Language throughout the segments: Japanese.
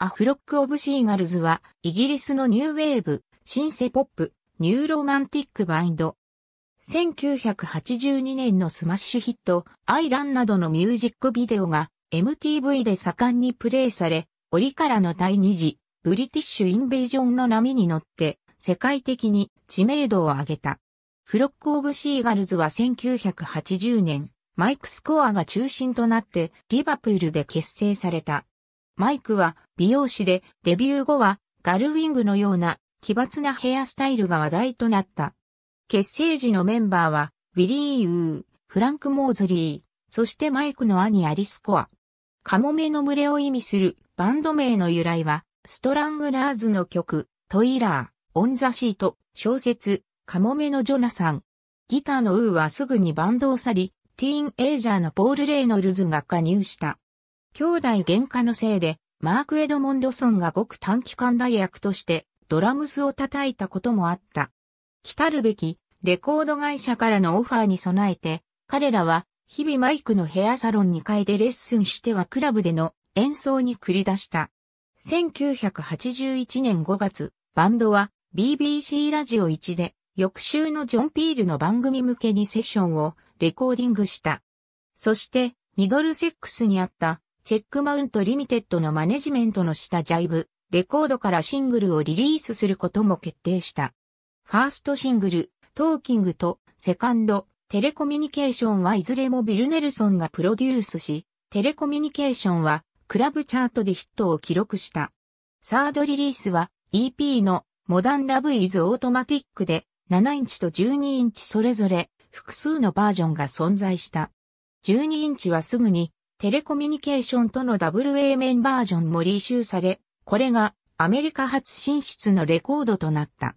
アフロック・オブ・シーガルズは、イギリスのニューウェーブ、シンセポップ、ニューロマンティックバインド。1982年のスマッシュヒット、アイランなどのミュージックビデオが MTV で盛んにプレイされ、折からの第2次、ブリティッシュ・インベージョンの波に乗って、世界的に知名度を上げた。フロック・オブ・シーガルズは1980年、マイク・スコアが中心となって、リバプールで結成された。マイクは美容師でデビュー後はガルウィングのような奇抜なヘアスタイルが話題となった。結成時のメンバーはウィリー・ウー、フランク・モーズリー、そしてマイクの兄アリスコア。カモメの群れを意味するバンド名の由来はストラングラーズの曲トイラー、オンザシート、小説、カモメのジョナサン。ギターのウーはすぐにバンドを去り、ティーンエイジャーのポール・レイノルズが加入した。兄弟喧嘩のせいで、マーク・エドモンドソンがごく短期間代役としてドラムスを叩いたこともあった。来るべきレコード会社からのオファーに備えて、彼らは日々マイクのヘアサロン変階でレッスンしてはクラブでの演奏に繰り出した。1981年5月、バンドは BBC ラジオ1で翌週のジョン・ピールの番組向けにセッションをレコーディングした。そしてミドルセックスにあったチェックマウントリミテッドのマネジメントの下ジャイブ、レコードからシングルをリリースすることも決定した。ファーストシングル、トーキングと、セカンド、テレコミュニケーションはいずれもビル・ネルソンがプロデュースし、テレコミュニケーションは、クラブチャートでヒットを記録した。サードリリースは、EP の、モダンラブイズオートマティックで、7インチと12インチそれぞれ、複数のバージョンが存在した。12インチはすぐに、テレコミュニケーションとの WA 面バージョンも履修され、これがアメリカ初進出のレコードとなった。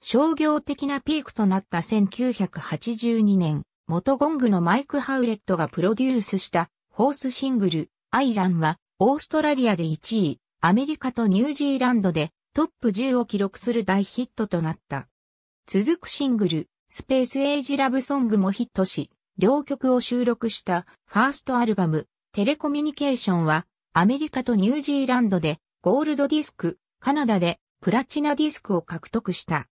商業的なピークとなった1982年、元ゴングのマイク・ハウレットがプロデュースしたホースシングル、アイランは、オーストラリアで1位、アメリカとニュージーランドでトップ10を記録する大ヒットとなった。続くシングル、スペースエイジラブソングもヒットし、両曲を収録したファーストアルバム、テレコミュニケーションは、アメリカとニュージーランドで、ゴールドディスク、カナダで、プラチナディスクを獲得した。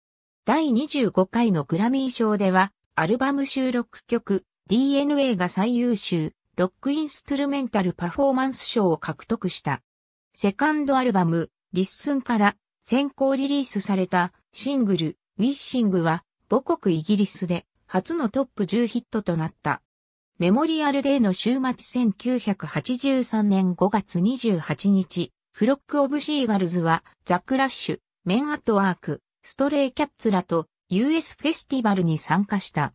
第25回のグラミー賞では、アルバム収録曲、DNA が最優秀、ロックインストゥルメンタルパフォーマンス賞を獲得した。セカンドアルバム、リッスンから先行リリースされたシングル、ウィッシングは母国イギリスで初のトップ10ヒットとなった。メモリアルデーの週末1983年5月28日、フロック・オブ・シーガルズは、ザ・クラッシュ、メン・アット・ワーク、ストレイ・キャッツらと、US フェスティバルに参加した。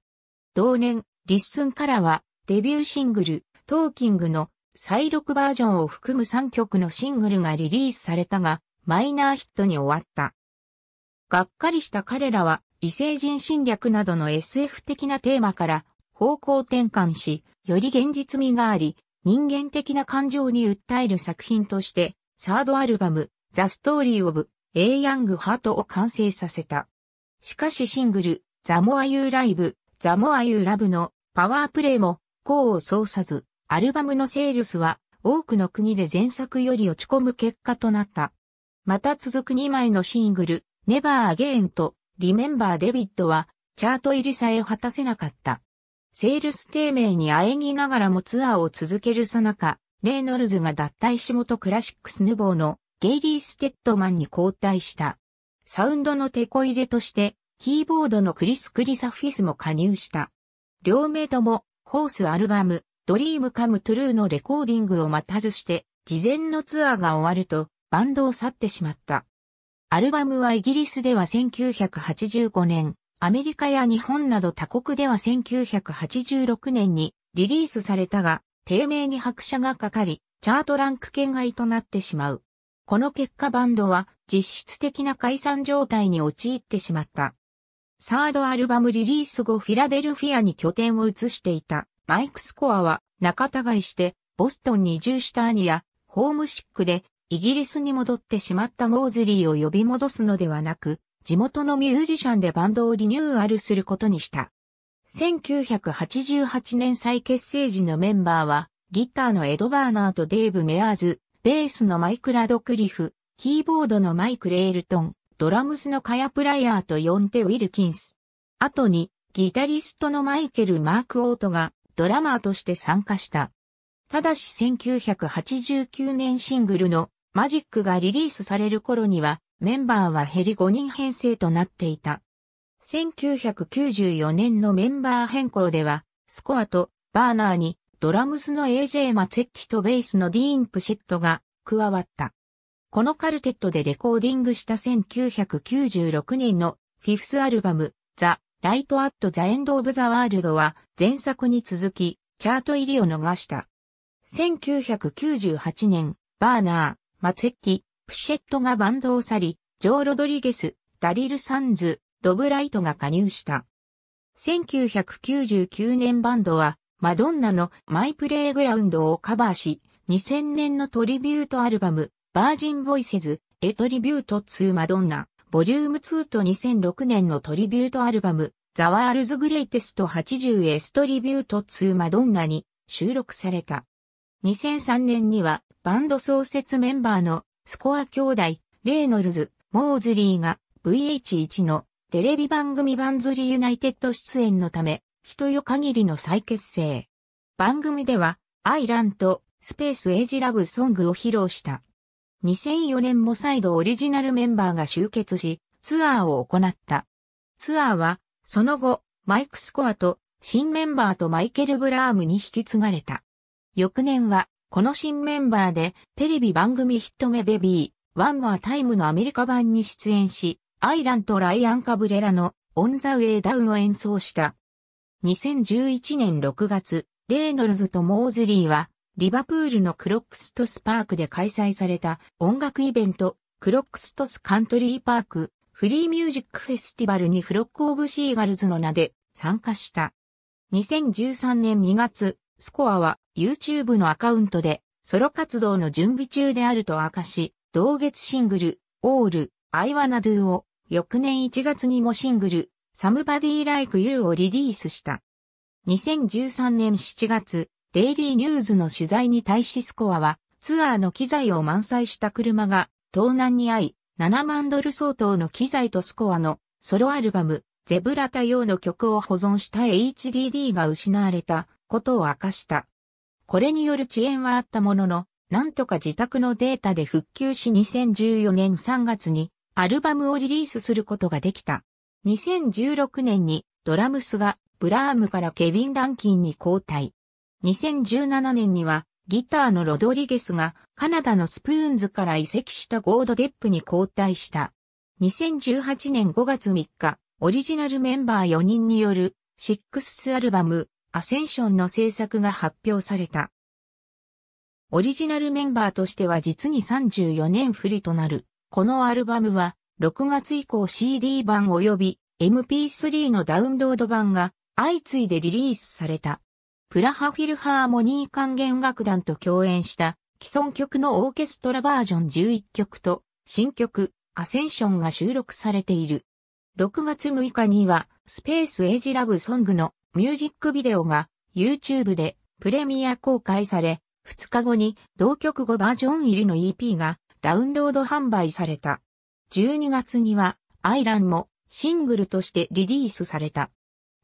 同年、リッスンからは、デビューシングル、トーキングの再録バージョンを含む3曲のシングルがリリースされたが、マイナーヒットに終わった。がっかりした彼らは、異星人侵略などの SF 的なテーマから方向転換し、より現実味があり、人間的な感情に訴える作品として、サードアルバム、The Story of A Young Heart を完成させた。しかしシングル、The More You Live, The More You Love のパワープレイも、功を奏さず、アルバムのセールスは多くの国で前作より落ち込む結果となった。また続く2枚のシングル、Never Again とリメンバー・デビットは、チャート入りさえ果たせなかった。セールス低迷に喘ぎながらもツアーを続けるさなか、レイノルズが脱退し元クラシックスヌボーのゲイリー・ステッドマンに交代した。サウンドのテこ入れとして、キーボードのクリス・クリサフィスも加入した。両名とも、ホースアルバム、ドリームカムトゥルーのレコーディングを待たずして、事前のツアーが終わると、バンドを去ってしまった。アルバムはイギリスでは1985年、アメリカや日本など他国では1986年にリリースされたが、低迷に拍車がかかり、チャートランク圏外となってしまう。この結果バンドは実質的な解散状態に陥ってしまった。サードアルバムリリース後フィラデルフィアに拠点を移していたマイク・スコアは仲違いしてボストンに移住した兄やホームシックでイギリスに戻ってしまったモーズリーを呼び戻すのではなく、地元のミュージシャンでバンドをリニューアルすることにした。1988年再結成時のメンバーは、ギターのエド・バーナーとデイブ・メアーズ、ベースのマイク・ラドクリフ、キーボードのマイク・レールトン、ドラムスのカヤ・プライヤーと呼んでウィルキンス。後に、ギタリストのマイケル・マーク・オートがドラマーとして参加した。ただし1989年シングルのマジックがリリースされる頃には、メンバーは減り5人編成となっていた。1994年のメンバー変更では、スコアとバーナーにドラムスの AJ マツェッキとベースのディーン・プシェットが加わった。このカルテットでレコーディングした1996年のフィフスアルバム、ザ・ライト・アット・ザ・エンド・オブ・ザ・ワールドは前作に続きチャート入りを逃した。1998年、バーナー、マツェッティ、プシェットがバンドを去り、ジョー・ロドリゲス、ダリル・サンズ、ロブ・ライトが加入した。1999年バンドは、マドンナのマイプレイグラウンドをカバーし、2000年のトリビュートアルバム、バージン・ボイセズ、エトリビュートツー・マドンナ、ボリューム2と2006年のトリビュートアルバム、ザワールズ・グレイテスト 80S トリビュートツー・マドンナに収録された。2003年にはバンド創設メンバーのスコア兄弟、レイノルズ、モーズリーが VH1 のテレビ番組バンズリーユナイテッド出演のため、人よ限りの再結成。番組では、アイランとスペースエイジラブソングを披露した。2004年も再度オリジナルメンバーが集結し、ツアーを行った。ツアーは、その後、マイク・スコアと、新メンバーとマイケル・ブラームに引き継がれた。翌年は、この新メンバーでテレビ番組ヒットメベビー、ワンマータイムのアメリカ版に出演し、アイランとライアン・カブレラのオン・ザ・ウェイ・ダウンを演奏した。2011年6月、レイノルズとモーズリーは、リバプールのクロックストスパークで開催された音楽イベント、クロックストスカントリーパーク、フリーミュージックフェスティバルにフロックオブシーガルズの名で参加した。2013年2月、スコアは YouTube のアカウントでソロ活動の準備中であると明かし、同月シングル、オール、アイワナドゥを翌年1月にもシングル、サムバディライクユーをリリースした。2013年7月、デイリーニューズの取材に対しスコアは、ツアーの機材を満載した車が、盗難に遭い、7万ドル相当の機材とスコアのソロアルバム、ゼブラタ用の曲を保存した HDD が失われたことを明かした。これによる遅延はあったものの、なんとか自宅のデータで復旧し2014年3月にアルバムをリリースすることができた。2016年にドラムスがブラームからケビン・ランキンに交代。2017年にはギターのロドリゲスがカナダのスプーンズから移籍したゴード・デップに交代した。2018年5月3日、オリジナルメンバー4人によるシックスアルバムアセンションの制作が発表された。オリジナルメンバーとしては実に34年振りとなる。このアルバムは、6月以降 CD 版及び MP3 のダウンロード版が相次いでリリースされた。プラハフィルハーモニー管弦楽団と共演した既存曲のオーケストラバージョン11曲と新曲アセンションが収録されている。6月6日にはスペースエイジラブソングのミュージックビデオが YouTube でプレミア公開され、2日後に同曲後バージョン入りの EP がダウンロード販売された。12月にはアイランもシングルとしてリリースされた。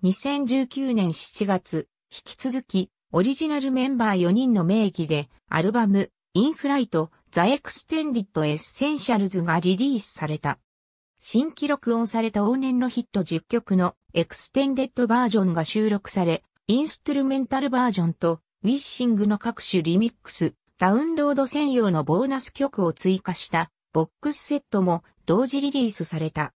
2019年7月、引き続きオリジナルメンバー4人の名義でアルバムインフライトザエクステンディットエッセンシャルズがリリースされた。新記録音された往年のヒット10曲のエクステンデッドバージョンが収録され、インストゥルメンタルバージョンとウィッシングの各種リミックス、ダウンロード専用のボーナス曲を追加したボックスセットも同時リリースされた。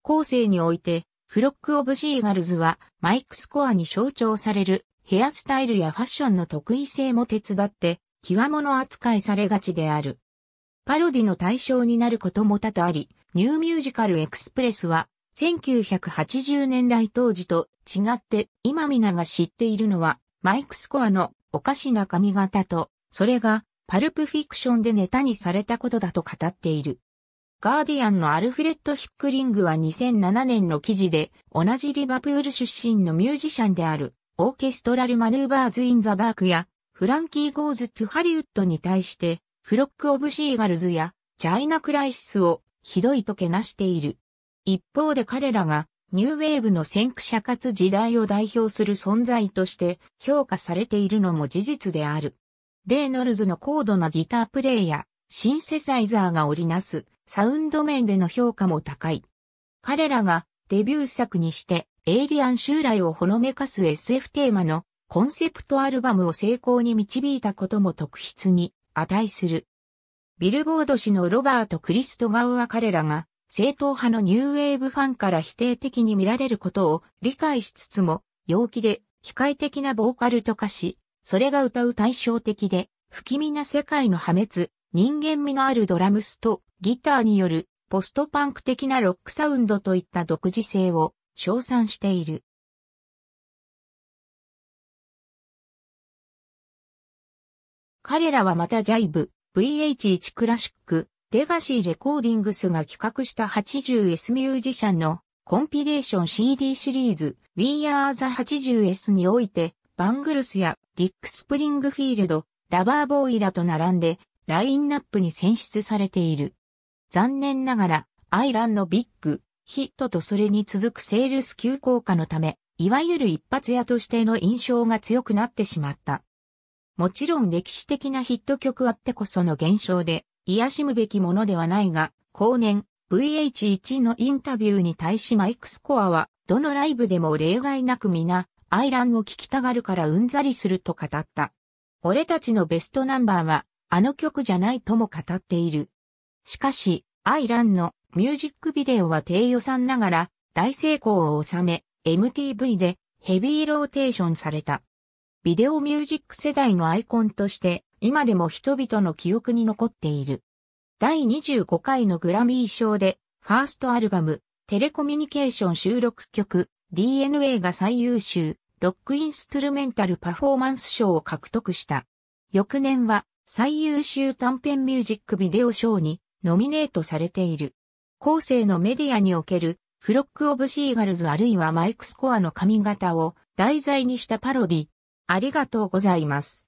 後世において、フロック・オブ・シーガルズはマイクスコアに象徴されるヘアスタイルやファッションの得意性も手伝って、極物扱いされがちである。パロディの対象になることも多々あり、ニューミュージカルエクスプレスは、1980年代当時と違って今皆が知っているのは、マイクスコアのおかしな髪型と、それがパルプフィクションでネタにされたことだと語っている。ガーディアンのアルフレッド・ヒックリングは2007年の記事で、同じリバプール出身のミュージシャンである、オーケストラル・マヌーバーズ・イン・ザ・ダークや、フランキー・ゴーズ・トゥ・ハリウッドに対して、フロック・オブ・シーガルズや、チャイナ・クライシスをひどいとけなしている。一方で彼らがニューウェーブの先駆者かつ時代を代表する存在として評価されているのも事実である。レイノルズの高度なギタープレイやシンセサイザーが織りなすサウンド面での評価も高い。彼らがデビュー作にしてエイリアン襲来をほのめかす SF テーマのコンセプトアルバムを成功に導いたことも特筆に値する。ビルボード氏のロバート・クリストガウは彼らが正統派のニューウェーブファンから否定的に見られることを理解しつつも、陽気で機械的なボーカルと化し、それが歌う対照的で、不気味な世界の破滅、人間味のあるドラムスとギターによるポストパンク的なロックサウンドといった独自性を称賛している。彼らはまたジャイブ、VH1 クラシック、レガシーレコーディングスが企画した 80S ミュージシャンのコンピレーション CD シリーズ We Are the 80S において、バングルスやディック・スプリングフィールド、ラバーボーイらと並んで、ラインナップに選出されている。残念ながら、アイランのビッグ、ヒットとそれに続くセールス急降下のため、いわゆる一発屋としての印象が強くなってしまった。もちろん歴史的なヒット曲あってこその現象で、癒しむべきものではないが、後年、VH1 のインタビューに対しマイクスコアは、どのライブでも例外なく皆、アイランを聴きたがるからうんざりすると語った。俺たちのベストナンバーは、あの曲じゃないとも語っている。しかし、アイランのミュージックビデオは低予算ながら大成功を収め、MTV でヘビーローテーションされた。ビデオミュージック世代のアイコンとして、今でも人々の記憶に残っている。第25回のグラミー賞で、ファーストアルバム、テレコミュニケーション収録曲、DNA が最優秀、ロックインストゥルメンタルパフォーマンス賞を獲得した。翌年は、最優秀短編ミュージックビデオ賞に、ノミネートされている。後世のメディアにおける、フロック・オブ・シーガルズあるいはマイク・スコアの髪型を題材にしたパロディ、ありがとうございます。